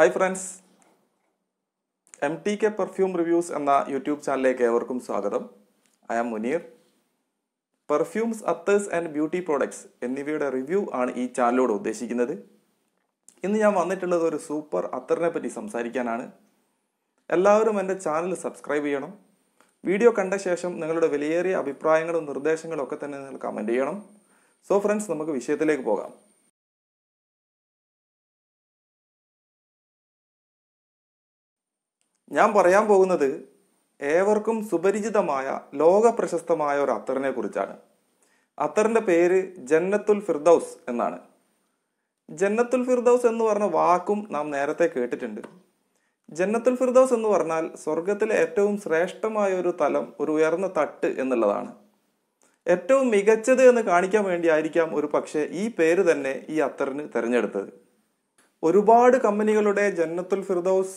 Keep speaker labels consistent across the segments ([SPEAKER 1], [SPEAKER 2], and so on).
[SPEAKER 1] hi friends M T K perfume reviews എന്ന YouTube ചാനലിലേക്ക് ഏവർക്കും സ്വാഗതം I am Muneer perfumes attars and beauty products എന്നിവയുടെ റിവ്യൂ ആണ് ഈ ചാനലിലൂടെ ഉദ്ദേശിക്കുന്നത് ഇന്ന് ഞാൻ വന്നിട്ടുള്ളത് ഒരു സൂപ്പർ അത്തറിനെ പറ്റി സംസാരിക്കാനാണ് എല്ലാവരും എൻ്റെ ചാനൽ സബ്സ്ക്രൈബ് ചെയ്യണം വീഡിയോ കണ്ട ശേഷം നിങ്ങളുടെ വിലയേറിയ അഭിപ്രായങ്ങളും നിർദ്ദേശങ്ങളും ഒക്കെ തന്നെ നിങ്ങൾ കമൻ്റ് ചെയ്യണം സോ ഫ്രണ്ട്സ് നമുക്ക് വിഷയത്തിലേക്ക് പോകാം ഞാൻ പറയാൻ പോകുന്നത് ഏവർക്കും സുപരിചിതമായ ലോക പ്രശസ്തമായ ഒരു അത്തറിനെ കുറിച്ചാണ് അത്തറിന്റെ പേര് ജന്നത്തുൽ ഫിർദൌസ് എന്നാണ് ജന്നത്തുൽ ഫിർദൌസ് എന്ന് പറഞ്ഞ വാക്കും നാം നേരത്തെ കേട്ടിട്ടുണ്ട് ജന്നത്തുൽ ഫിർദൌസ് എന്ന് പറഞ്ഞാൽ സ്വർഗത്തിലെ ഏറ്റവും ശ്രേഷ്ഠമായ ഒരു തലം ഒരു ഉയർന്ന തട്ട് എന്നുള്ളതാണ് ഏറ്റവും മികച്ചത് എന്ന് കാണിക്കാൻ വേണ്ടിയായിരിക്കാം ഒരു പക്ഷേ ഈ പേര് തന്നെ ഈ അത്തറിന് തിരഞ്ഞെടുത്തത് ഒരുപാട് കമ്പനികളുടെ ജന്നത്തുൽ ഫിർദൌസ്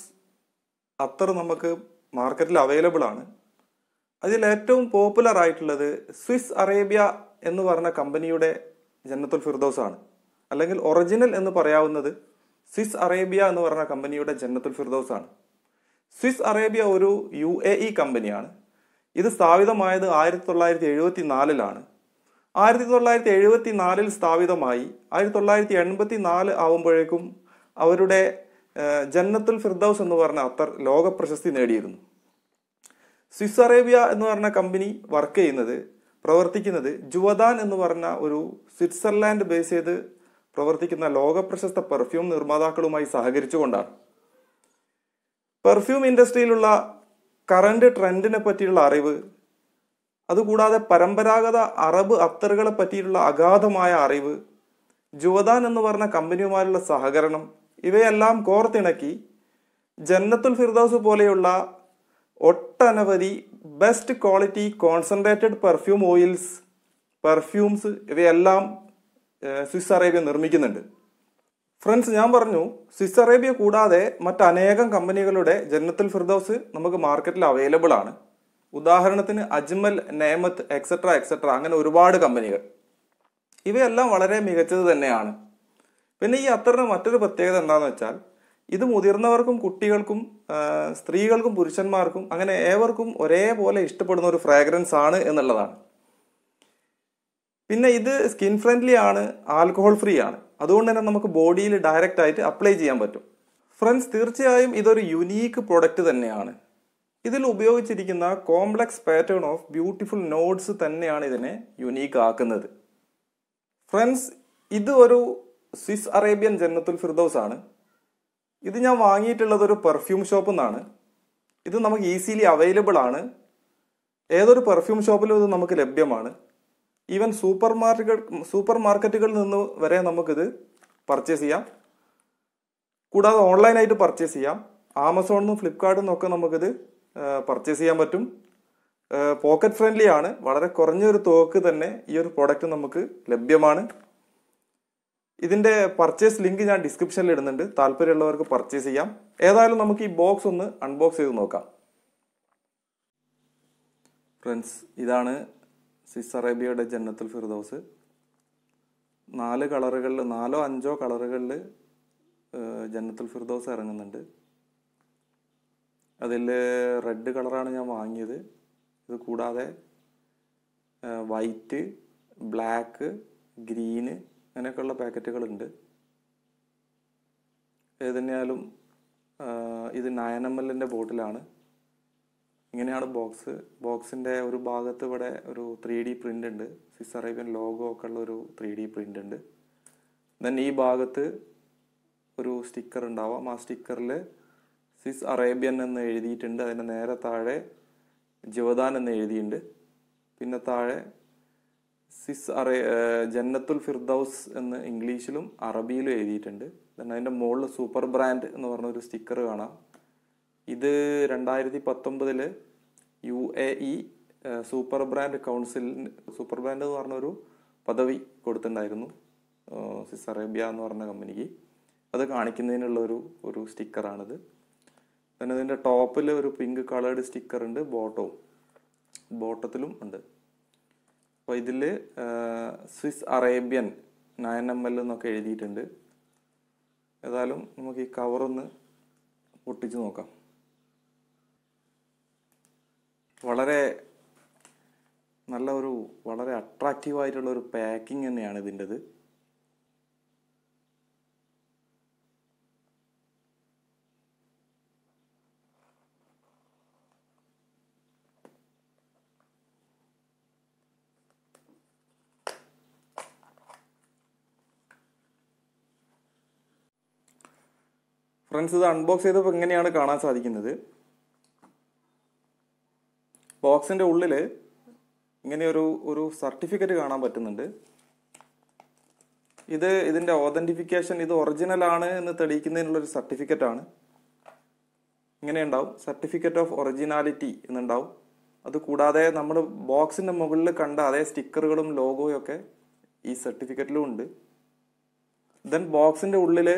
[SPEAKER 1] അത്ര നമുക്ക് മാർക്കറ്റിൽ അവൈലബിൾ ആണ് അതിൽ ഏറ്റവും പോപ്പുലർ ആയിട്ടുള്ളത് സ്വിസ് അറേബ്യ എന്ന് പറഞ്ഞ കമ്പനിയുടെ ജന്നത്തുൽ ഫിർദോസ് ആണ് അല്ലെങ്കിൽ ഒറിജിനൽ എന്ന് പറയാവുന്നത് സ്വിസ് അറേബ്യ എന്ന് പറഞ്ഞ കമ്പനിയുടെ ജന്നത്തുൽ ഫിർദോസ് ആണ് സ്വിസ് അറേബ്യ ഒരു യു എ ഇ കമ്പനിയാണ് ഇത് സ്ഥാപിതമായത് ആയിരത്തി തൊള്ളായിരത്തി എഴുപത്തി നാലിലാണ് ആയിരത്തി തൊള്ളായിരത്തി എഴുപത്തി നാലിൽ സ്ഥാപിതമായി ആയിരത്തി തൊള്ളായിരത്തി എൺപത്തി നാല് ആവുമ്പോഴേക്കും അവരുടെ ജന്നത്തുൽ ഫിർദൌസ് എന്ന് പറഞ്ഞ അത്തർ ലോക പ്രശസ്തി നേടിയിരുന്നു സ്വിസ് അറേബ്യ എന്ന് പറഞ്ഞ കമ്പനി വർക്ക് ചെയ്യുന്നത് പ്രവർത്തിക്കുന്നത് ജുവദാൻ എന്ന് പറഞ്ഞ ഒരു സ്വിറ്റ്സർലാൻഡ് ബേസ് ചെയ്ത് പ്രവർത്തിക്കുന്ന ലോക പ്രശസ്ത പെർഫ്യൂം നിർമ്മാതാക്കളുമായി സഹകരിച്ചുകൊണ്ടാണ് പെർഫ്യൂം ഇൻഡസ്ട്രിയിലുള്ള കറണ്ട് ട്രെൻഡിനെ പറ്റിയുള്ള അറിവ് അതുകൂടാതെ പരമ്പരാഗത അറബ് അത്തറുകളെ പറ്റിയുള്ള അഗാധമായ അറിവ് ജുവദാൻ എന്ന് പറഞ്ഞ കമ്പനിയുമായുള്ള സഹകരണം ഇവയെല്ലാം കോർത്തിണക്കി ജന്നത്തുൽ ഫിർദൌസ് പോലെയുള്ള ഒട്ടനവധി best quality concentrated perfume oils perfumes ഇവയെല്ലാം സ്വിസ് അറേബ്യ നിർമ്മിക്കുന്നുണ്ട് ഫ്രണ്ട്സ് ഞാൻ പറഞ്ഞു സ്വിസ് അറേബ്യ കൂടാതെ മറ്റനേകം കമ്പനികളുടെ ജന്നത്തുൽ ഫിർദൌസ് നമുക്ക് മാർക്കറ്റിൽ അവൈലബിൾ ആണ് ഉദാഹരണത്തിന് അജ്മൽ നേമത്ത് എക്സെട്ര എക്സെട്ര അങ്ങനെ ഒരുപാട് കമ്പനികൾ ഇവയെല്ലാം വളരെ മികച്ചത് തന്നെയാണ് പിന്നെ ഈ അത്തറിന് മറ്റൊരു പ്രത്യേകത എന്താണെന്ന് വെച്ചാൽ ഇത് മുതിർന്നവർക്കും കുട്ടികൾക്കും സ്ത്രീകൾക്കും പുരുഷന്മാർക്കും അങ്ങനെ ഏവർക്കും ഒരേപോലെ ഇഷ്ടപ്പെടുന്ന ഒരു ഫ്രാഗ്രൻസ് ആണ് എന്നുള്ളതാണ് പിന്നെ ഇത് സ്കിൻ ഫ്രണ്ട്ലി ആണ് ആൽക്കഹോൾ ഫ്രീ ആണ് അതുകൊണ്ട് തന്നെ നമുക്ക് ബോഡിയിൽ ഡയറക്റ്റ് ആയിട്ട് അപ്ലൈ ചെയ്യാൻ പറ്റും ഫ്രണ്ട്സ് തീർച്ചയായും ഇതൊരു യുനീക്ക് പ്രൊഡക്റ്റ് തന്നെയാണ് ഇതിൽ ഉപയോഗിച്ചിരിക്കുന്ന complex pattern of beautiful notes തന്നെയാണ് ഇതിനെ യുനീക്ക് ആക്കുന്നത് ഫ്രണ്ട്സ് ഇത് ഒരു സ്വിസ് അറേബ്യൻ ജന്നത്തുൽ ഫിർദോസ് ആണ് ഇത് ഞാൻ വാങ്ങിയിട്ടുള്ളത് ഒരു പെർഫ്യൂം ഷോപ്പിൽ നിന്നാണ് ഇത് നമുക്ക് ഈസിലി അവൈലബിൾ ആണ് ഏതൊരു പെർഫ്യൂം ഷോപ്പിലും ഇത് നമുക്ക് ലഭ്യമാണ് ഈവൻ സൂപ്പർ മാർക്കറ്റ് സൂപ്പർ മാർക്കറ്റുകളിൽ നിന്ന് വരെ നമുക്കിത് പർച്ചേസ് ചെയ്യാം കൂടാതെ ഓൺലൈനായിട്ട് പർച്ചേസ് ചെയ്യാം ആമസോണിന്നും ഫ്ലിപ്കാർട്ടിൽ നിന്നൊക്കെ നമുക്കിത് പർച്ചേസ് ചെയ്യാൻ പറ്റും പോക്കറ്റ് ഫ്രണ്ട്ലി ആണ് വളരെ കുറഞ്ഞൊരു തോക്ക് തന്നെ ഈ ഒരു പ്രോഡക്റ്റ് നമുക്ക് ലഭ്യമാണ് ഇതിന്റെ പർച്ചേസ് ലിങ്ക് ഞാൻ ഡിസ്ക്രിപ്ഷനിൽ ഇടുന്നുണ്ട് താല്പര്യമുള്ളവർക്ക് പർച്ചേസ് ചെയ്യാം ഏതായാലും നമുക്ക് ഈ ബോക്സ് ഒന്ന് അൺബോക്സ് ചെയ്ത് നോക്കാം ഫ്രണ്ട്സ് ഇതാണ് സിസ് അറേബ്യയുടെ ജന്നത്തുൽ ഫിർദോസ് നാല് കളറുകളിൽ നാലോ അഞ്ചോ കളറുകളിൽ ജന്നത്തുൽ ഫിർദോസ് ഇറങ്ങുന്നുണ്ട് അതിൽ റെഡ് കളറാണ് ഞാൻ വാങ്ങിയത് ഇത് കൂടാതെ വൈറ്റ് ബ്ലാക്ക് ഗ്രീന് അങ്ങനെയൊക്കെയുള്ള പാക്കറ്റുകളുണ്ട് ഏതന്നെയാലും ഇത് നയൻ എം എല്ലിൻ്റെ ബോട്ടിലാണ് ഇങ്ങനെയാണ് ബോക്സ് ബോക്സിൻ്റെ ഒരു ഭാഗത്ത് ഇവിടെ ഒരു ത്രീ ഡി പ്രിൻ്റ് ഉണ്ട് സിസ് അറേബ്യൻ ലോഗോ ഒക്കെ ഉള്ള ഒരു ത്രീ ഡി പ്രിൻ്റ് ഉണ്ട് ദെൻ ഈ ഭാഗത്ത് ഒരു സ്റ്റിക്കർ ഉണ്ടാവാം ആ സ്റ്റിക്കറിൽ സിസ് അറേബ്യൻ എന്ന് എഴുതിയിട്ടുണ്ട് അതിൻ്റെ നേരെ താഴെ ജോദാൻ എന്ന് എഴുതിയിട്ടുണ്ട് പിന്നെ താഴെ സിസ് അറേ ജന്നത്തുൽ ഫിർദൌസ് എന്ന് ഇംഗ്ലീഷിലും അറബിയിലും എഴുതിയിട്ടുണ്ട് ദെൻ അതിൻ്റെ മുകളിൽ സൂപ്പർ ബ്രാൻഡ് എന്ന് പറഞ്ഞൊരു സ്റ്റിക്കർ കാണാം ഇത് രണ്ടായിരത്തി പത്തൊമ്പതിൽ U A E super brand council super brand എന്ന് പറഞ്ഞൊരു പദവി കൊടുത്തിട്ടുണ്ടായിരുന്നു സിസ് അറേബ്യ എന്ന് പറഞ്ഞ കമ്പനിക്ക് അത് കാണിക്കുന്നതിനുള്ള ഒരു ഒരു സ്റ്റിക്കറാണിത് പിന്നെ ഇതിൻ്റെ ടോപ്പിൽ ഒരു പിങ്ക് കളേർഡ് സ്റ്റിക്കർ ഉണ്ട് ബോട്ടവും ബോട്ടത്തിലും ഉണ്ട് അപ്പോൾ ഇതിൽ Swiss Arabian nine M L എന്നൊക്കെ എഴുതിയിട്ടുണ്ട് ഏതായാലും നമുക്ക് ഈ കവറൊന്ന് പൊട്ടിച്ച് നോക്കാം വളരെ നല്ല ഒരു വളരെ അട്രാക്റ്റീവായിട്ടുള്ള ഒരു പാക്കിംഗ് തന്നെയാണ് ഇതിൻ്റെത് ഫ്രണ്ട്സ് ഇത് അൺബോക്സ് ചെയ്തപ്പോൾ എങ്ങനെയാണ് കാണാൻ സാധിക്കുന്നത് ബോക്സിൻ്റെ ഉള്ളിൽ ഇങ്ങനെ ഒരു ഒരു സർട്ടിഫിക്കറ്റ് കാണാൻ പറ്റുന്നുണ്ട് ഇത് ഇതിൻ്റെ ഓതൻറ്റിഫിക്കേഷൻ ഇത് ഒറിജിനൽ ആണ് എന്ന് തെളിയിക്കുന്നതിനുള്ളൊരു സർട്ടിഫിക്കറ്റ് ആണ് ഇങ്ങനെ ഉണ്ടാവും സർട്ടിഫിക്കറ്റ് ഓഫ് ഒറിജിനാലിറ്റി എന്നുണ്ടാവും അത് കൂടാതെ നമ്മൾ ബോക്സിൻ്റെ മുകളിൽ കണ്ട അതേ സ്റ്റിക്കറുകളും ലോഗോയും ഒക്കെ ഈ സർട്ടിഫിക്കറ്റിലും ഉണ്ട് ദെൻ ബോക്സിൻ്റെ ഉള്ളിൽ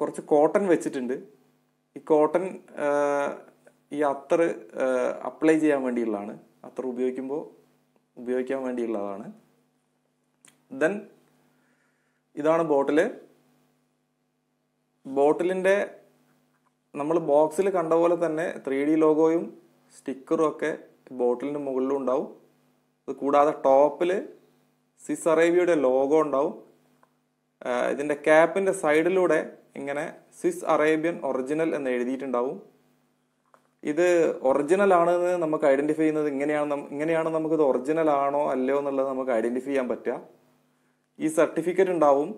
[SPEAKER 1] കുറച്ച് കോട്ടൺ വെച്ചിട്ടുണ്ട് ഈ കോട്ടൺ ഈ അത്തർ അപ്ലൈ ചെയ്യാൻ വേണ്ടിയുള്ളതാണ് അത്തർ ഉപയോഗിക്കുമ്പോൾ ഉപയോഗിക്കാൻ വേണ്ടിയുള്ളതാണ് ദെൻ ഇതാണ് ബോട്ടില് ബോട്ടിലിൻ്റെ നമ്മൾ ബോക്സിൽ കണ്ട പോലെ തന്നെ ത്രീ ഡി ലോഗോയും സ്റ്റിക്കറും ഒക്കെ ബോട്ടിലിൻ്റെ മുകളിലും ഉണ്ടാവും അത് കൂടാതെ ടോപ്പിൽ സിസ് അറേബ്യയുടെ ലോഗോ ഉണ്ടാവും ഇതിൻ്റെ ക്യാപ്പിൻ്റെ സൈഡിലൂടെ ഇങ്ങനെ സിസ് അറേബ്യൻ ഒറിജിനൽ എന്ന് എഴുതിയിട്ടുണ്ടാവും ഇത് ഒറിജിനൽ ആണെന്ന് നമുക്ക് ഐഡന്റിഫൈ ചെയ്യുന്നത് ഇങ്ങനെയാണ് ഇങ്ങനെയാണ് നമുക്കിത് ഒറിജിനൽ ആണോ അല്ലയോ എന്നുള്ളത് നമുക്ക് ഐഡന്റിഫൈ ചെയ്യാൻ പറ്റുക ഈ സർട്ടിഫിക്കറ്റ് ഉണ്ടാവും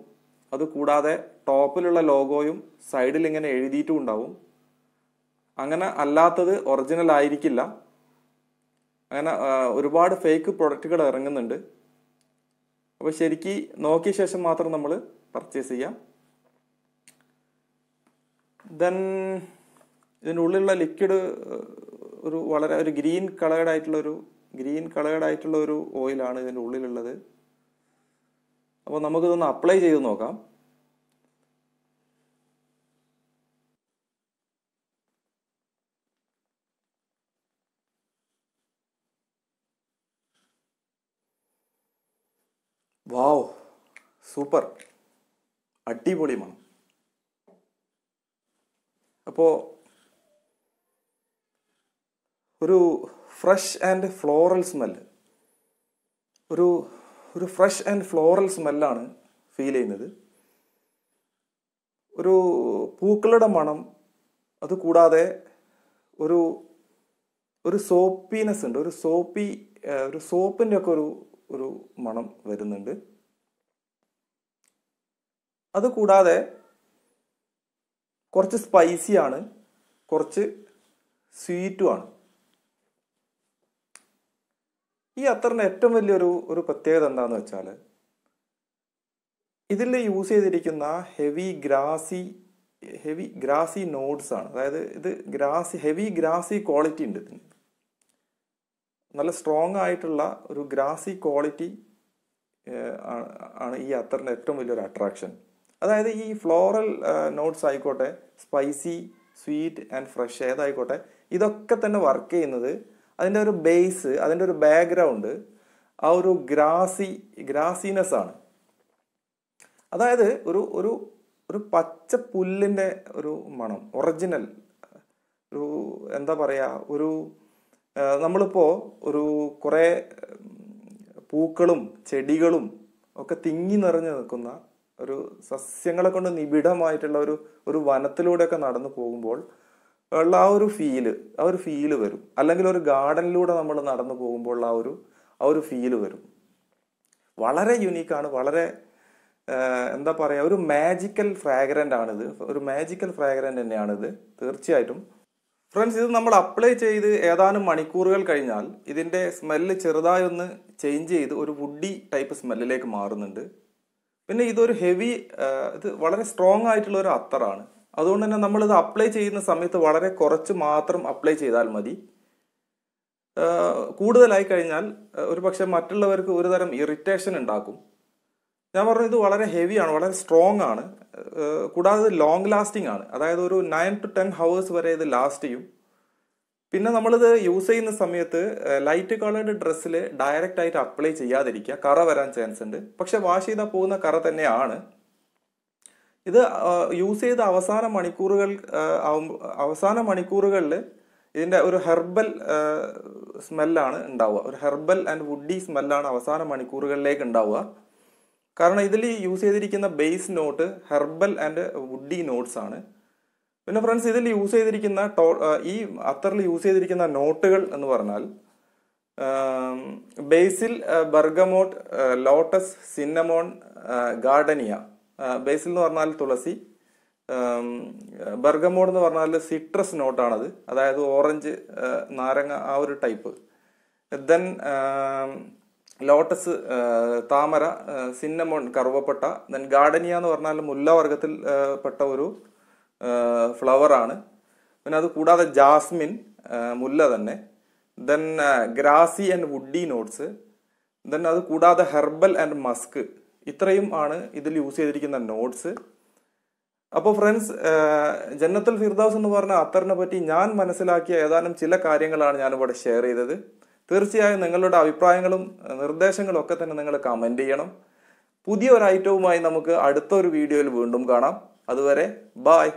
[SPEAKER 1] അത് കൂടാതെ ടോപ്പിലുള്ള ലോഗോയും സൈഡിൽ ഇങ്ങനെ എഴുതിയിട്ടും ഉണ്ടാവും അങ്ങനെ അല്ലാത്തത് ഒറിജിനൽ ആയിരിക്കില്ല അങ്ങനെ ഒരുപാട് ഫേക്ക് പ്രൊഡക്റ്റുകൾ ഇറങ്ങുന്നുണ്ട് അപ്പോൾ ശരിക്ക് നോക്കിയ ശേഷം മാത്രം നമ്മൾ പർച്ചേസ് ചെയ്യാം ദെൻ ഇതിൻ്റെ ഉള്ളിലുള്ള ലിക്വിഡ് ഒരു വളരെ ഒരു ഗ്രീൻ കളേർഡ് ആയിട്ടുള്ള ഒരു ഗ്രീൻ കളേർഡ് ആയിട്ടുള്ള ഒരു ഓയിലാണ് ഇതിൻ്റെ ഉള്ളിലുള്ളത് അപ്പോൾ നമുക്കിതൊന്ന് അപ്ലൈ ചെയ്ത് നോക്കാം വാവ് സൂപ്പർ അടിപൊളി അപ്പോൾ ഒരു ഫ്രഷ് ആൻഡ് ഫ്ലോറൽ സ്മെൽ ഒരു ഒരു ഫ്രഷ് ആൻഡ് ഫ്ലോറൽ സ്മെല്ലാണ് ഫീൽ ചെയ്യുന്നത് ഒരു പൂക്കളുടെ മണം അതുകൂടാതെ ഒരു ഒരു സോപ്പിനെസ് ഉണ്ട് ഒരു സോപ്പി ഒരു സോപ്പിൻ്റെ ഒക്കെ ഒരു ഒരു മണം വരുന്നുണ്ട് അതുകൂടാതെ കുറച്ച് സ്പൈസി ആണ് കുറച്ച് സ്വീറ്റുമാണ് ഈ അത്തറിൻ്റെ ഏറ്റവും വലിയൊരു ഒരു പ്രത്യേകത എന്താണെന്ന് വെച്ചാൽ ഇതിൽ യൂസ് ചെയ്തിരിക്കുന്ന heavy grassy heavy grassy notes ആണ് അതായത് ഇത് ഗ്രാസി ഹെവി ഗ്രാസി ക്വാളിറ്റി ഉണ്ട് ഇതിന് നല്ല സ്ട്രോങ് ആയിട്ടുള്ള ഒരു ഗ്രാസി ക്വാളിറ്റി ആണ് ഈ അത്തറിൻ്റെ ഏറ്റവും വലിയൊരു അട്രാക്ഷൻ അതായത് ഈ ഫ്ലോറൽ നോട്ട്സ് ആയിക്കോട്ടെ സ്പൈസി സ്വീറ്റ് ആൻഡ് ഫ്രഷ് ഏതായിക്കോട്ടെ ഇതൊക്കെ തന്നെ വർക്ക് ചെയ്യുന്നത് അതിൻ്റെ ഒരു ബേസ് അതിൻ്റെ ഒരു ബാക്ക്ഗ്രൗണ്ട് ആ ഒരു ഗ്രാസി ഗ്രാസിനെസ് ആണ് അതായത് ഒരു ഒരു ഒരു പച്ച പുല്ലിൻ്റെ ഒരു മണം ഒറിജിനൽ ഒരു എന്താ പറയുക ഒരു നമ്മളിപ്പോൾ ഒരു കുറേ പൂക്കളും ചെടികളും ഒക്കെ തിങ്ങി നിറഞ്ഞു നിൽക്കുന്ന ഒരു സസ്യങ്ങളെ കൊണ്ട് നിബിഡമായിട്ടുള്ള ഒരു ഒരു വനത്തിലൂടെയൊക്കെ നടന്നു പോകുമ്പോൾ ഉള്ള ആ ഒരു ഫീല് ആ ഒരു ഫീല് വരും അല്ലെങ്കിൽ ഒരു ഗാർഡനിലൂടെ നമ്മൾ നടന്നു പോകുമ്പോൾ ആ ഒരു ആ ഒരു ഫീല് വരും വളരെ യുണീക്കാണ് വളരെ എന്താ പറയുക ഒരു മാജിക്കൽ ഫ്രാഗ്രൻ്റ് ആണിത് ഒരു മാജിക്കൽ ഫ്രാഗ്രൻ്റ് തന്നെയാണിത് തീർച്ചയായിട്ടും ഫ്രണ്ട്സ് ഇത് നമ്മൾ അപ്ലൈ ചെയ്ത് ഏതാനും മണിക്കൂറുകൾ കഴിഞ്ഞാൽ ഇതിൻ്റെ സ്മെല്ല് ചെറുതായി ഒന്ന് ചേഞ്ച് ചെയ്ത് ഒരു വുഡി ടൈപ്പ് സ്മെല്ലിലേക്ക് മാറുന്നുണ്ട് പിന്നെ ഇതൊരു ഹെവി ഇത് വളരെ സ്ട്രോങ് ആയിട്ടുള്ള ഒരു അത്തറാണ് അതുകൊണ്ട് തന്നെ നമ്മളിത് അപ്ലൈ ചെയ്യുന്ന സമയത്ത് വളരെ കുറച്ച് മാത്രം അപ്ലൈ ചെയ്താൽ മതി കൂടുതലായി കഴിഞ്ഞാൽ ഒരു പക്ഷെ മറ്റുള്ളവർക്ക് ഒരുതരം ഇറിറ്റേഷൻ ഉണ്ടാക്കും ഞാൻ പറഞ്ഞു ഇത് വളരെ ഹെവി ആണ് വളരെ സ്ട്രോങ് ആണ് കൂടാതെ ലോങ് ലാസ്റ്റിംഗ് ആണ് അതായത് ഒരു നയൻ ടു ടെൻ ഹവേഴ്സ് വരെ ഇത് ലാസ്റ്റ് ചെയ്യും പിന്നെ നമ്മളിത് യൂസ് ചെയ്യുന്ന സമയത്ത് ലൈറ്റ് കളേർഡ് ഡ്രസ്സിൽ ഡയറക്റ്റ് ആയിട്ട് അപ്ലൈ ചെയ്യാതിരിക്കുക കറ വരാൻ ചാൻസ് ഉണ്ട് പക്ഷെ വാഷ് ചെയ്താൽ പോകുന്ന കറ തന്നെയാണ് ഇത് യൂസ് ചെയ്ത അവസാന മണിക്കൂറുകൾ അവസാന മണിക്കൂറുകളിൽ ഇതിൻ്റെ ഒരു ഹെർബൽ സ്മെല്ലാണ് ഉണ്ടാവുക ഒരു ഹെർബൽ ആൻഡ് വുഡി സ്മെല്ലാണ് അവസാന മണിക്കൂറുകളിലേക്ക് ഉണ്ടാവുക കാരണം ഇതിൽ യൂസ് ചെയ്തിരിക്കുന്ന base note herbal and woody notes ആണ് പിന്നെ ഫ്രണ്ട്സ് ഇതിൽ യൂസ് ചെയ്തിരിക്കുന്ന ടോ ഈ അത്തറിൽ യൂസ് ചെയ്തിരിക്കുന്ന നോട്ടുകൾ എന്ന് പറഞ്ഞാൽ basil bergamot lotus cinnamon gardenia basil എന്ന് പറഞ്ഞാൽ തുളസി ബർഗമോട് എന്ന് പറഞ്ഞാൽ സിട്രസ് നോട്ടാണത് അതായത് ഓറഞ്ച് നാരങ്ങ ആ ഒരു ടൈപ്പ് ദെൻ ലോട്ടസ് താമര സിന്നമോൺ കറുവപ്പട്ട ദെൻ ഗാർഡനിയ എന്ന് പറഞ്ഞാൽ മുല്ലവർഗത്തിൽ പെട്ട ഒരു ഫ്ലവറാണ് പിന്നെ അത് കൂടാതെ ജാസ്മിൻ മുല്ല തന്നെ then grassy and woody notes then അത് കൂടാതെ ഹെർബൽ ആൻഡ് മസ്ക് ഇത്രയും ആണ് ഇതിൽ യൂസ് ചെയ്തിരിക്കുന്ന നോട്ട്സ് അപ്പോൾ ഫ്രണ്ട്സ് ജന്നത്തുൽ ഫിർദൌസ് എന്ന് പറഞ്ഞ അത്തറിനെ പറ്റി ഞാൻ മനസ്സിലാക്കിയ ഏതാനും ചില കാര്യങ്ങളാണ് ഞാനിവിടെ ഷെയർ ചെയ്തത് തീർച്ചയായും നിങ്ങളുടെ അഭിപ്രായങ്ങളും നിർദ്ദേശങ്ങളും ഒക്കെ തന്നെ നിങ്ങൾ കമൻ്റ് ചെയ്യണം പുതിയ ഒരു ഐറ്റവുമായി നമുക്ക് അടുത്ത ഒരു വീഡിയോയിൽ വീണ്ടും കാണാം അതുവരെ ബായ്